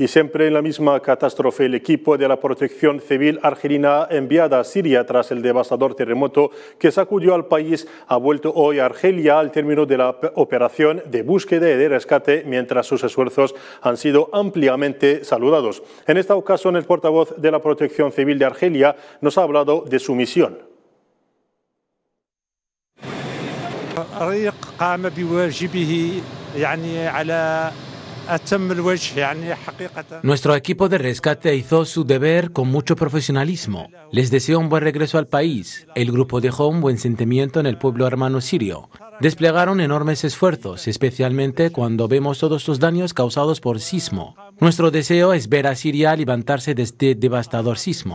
Y siempre en la misma catástrofe, el equipo de la protección civil argelina enviada a Siria tras el devastador terremoto que sacudió al país ha vuelto hoy a Argelia al término de la operación de búsqueda y de rescate, mientras sus esfuerzos han sido ampliamente saludados. En esta ocasión, el portavoz de la protección civil de Argelia nos ha hablado de su misión. Nuestro equipo de rescate hizo su deber con mucho profesionalismo. Les deseo un buen regreso al país. El grupo dejó un buen sentimiento en el pueblo hermano sirio. Desplegaron enormes esfuerzos, especialmente cuando vemos todos los daños causados por sismo. Nuestro deseo es ver a Siria levantarse de este devastador sismo.